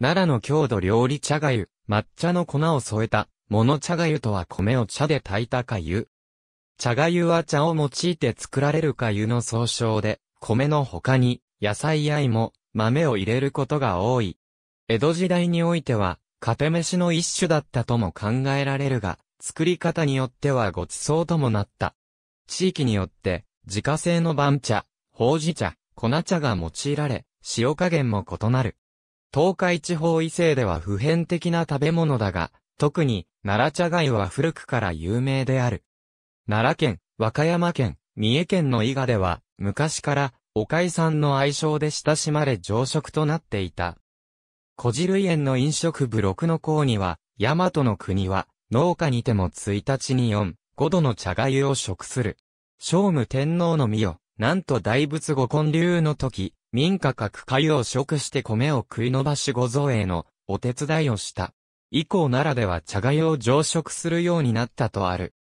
奈良の郷土料理茶がゆ、抹茶の粉を添えた、もの茶がゆとは米を茶で炊いたかゆ。茶がゆは茶を用いて作られるかゆの総称で、米の他に、野菜や芋、豆を入れることが多い。江戸時代においては、かて飯の一種だったとも考えられるが、作り方によってはごちそうともなった。地域によって、自家製の番茶、ほうじ茶、粉茶が用いられ、塩加減も異なる。東海地方異性では普遍的な食べ物だが、特に、奈良茶貝は古くから有名である。奈良県、和歌山県、三重県の伊賀では、昔から、おかいさんの愛称で親しまれ常食となっていた。小汁類園の飲食部6の項には、大和の国は、農家にても1日に4、5度の茶粥を食する。聖武天皇の御代、なんと大仏御根流の時、民家各界を食して米を食い伸ばしご造営のお手伝いをした。以降ならでは茶貝を常食するようになったとある。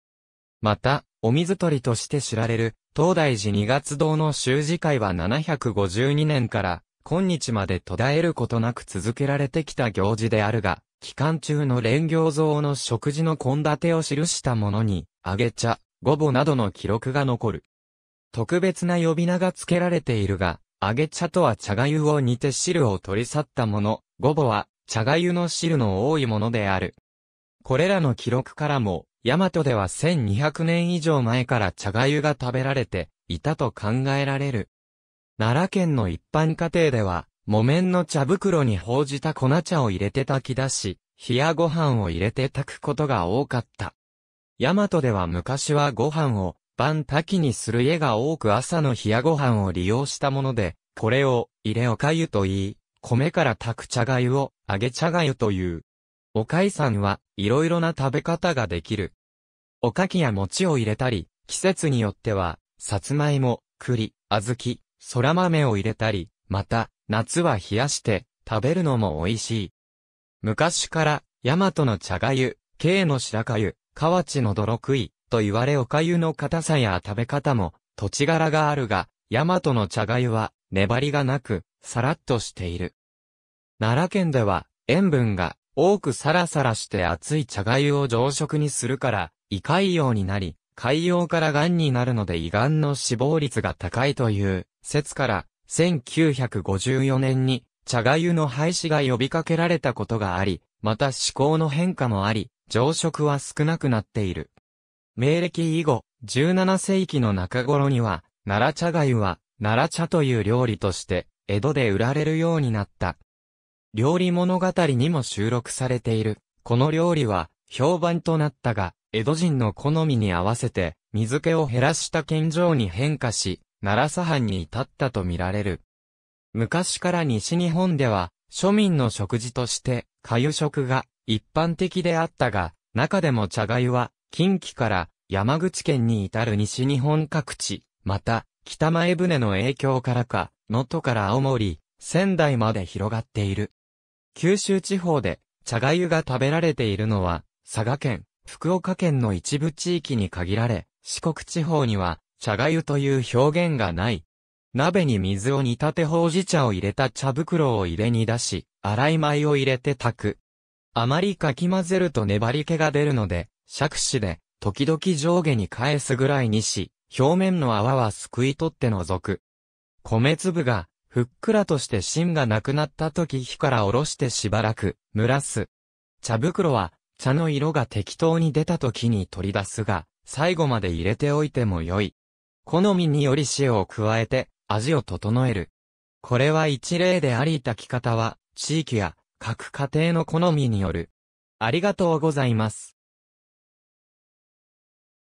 また、お水取りとして知られる、東大寺二月堂の修士会は752年から、今日まで途絶えることなく続けられてきた行事であるが、期間中の連行像の食事の献立を記したものに、揚げ茶、ごぼなどの記録が残る。特別な呼び名が付けられているが、揚げ茶とは茶粥を煮て汁を取り去ったもの、ごぼは茶粥の汁の多いものである。これらの記録からも、大和では1200年以上前から茶粥が食べられていたと考えられる。奈良県の一般家庭では、木綿の茶袋にほうじた粉茶を入れて炊き出し、冷やご飯を入れて炊くことが多かった。大和では昔はご飯を般多岐にする家が多く朝の冷やご飯を利用したもので、これを、入れおかゆと言い、米から炊く茶粥を、揚げ茶粥という。おかいさんは、いろいろな食べ方ができる。おかきや餅を入れたり、季節によっては、さつまいも、栗、小豆、そら豆を入れたり、また、夏は冷やして、食べるのも美味しい。昔から、大和の茶粥、京の白粥、河内の泥食い、と言われお粥の硬さや食べ方も土地柄があるが、大和の茶粥は粘りがなく、さらっとしている。奈良県では塩分が多くサラサラして熱い茶粥を常食にするから、胃潰瘍になり、海洋から癌になるので胃癌の死亡率が高いという説から、1954年に茶粥の廃止が呼びかけられたことがあり、また思考の変化もあり、常食は少なくなっている。明暦以後、17世紀の中頃には、奈良茶貝は、奈良茶という料理として、江戸で売られるようになった。料理物語にも収録されている。この料理は、評判となったが、江戸人の好みに合わせて、水気を減らした県状に変化し、奈良茶藩に至ったとみられる。昔から西日本では、庶民の食事として、粥食が一般的であったが、中でも茶粥は近畿から山口県に至る西日本各地、また、北前船の影響からか、能登から青森、仙台まで広がっている。九州地方で、茶粥が食べられているのは、佐賀県、福岡県の一部地域に限られ、四国地方には、茶粥という表現がない。鍋に水を煮立てほうじ茶を入れた茶袋を入れに出し、洗い米を入れて炊く。あまりかき混ぜると粘り気が出るので、杓子で、時々上下に返すぐらいにし、表面の泡はすくい取って除く。米粒が、ふっくらとして芯がなくなった時火からおろしてしばらく、蒸らす。茶袋は、茶の色が適当に出た時に取り出すが、最後まで入れておいても良い。好みにより塩を加えて、味を整える。これは一例であり炊き方は、地域や、各家庭の好みによる。ありがとうございます。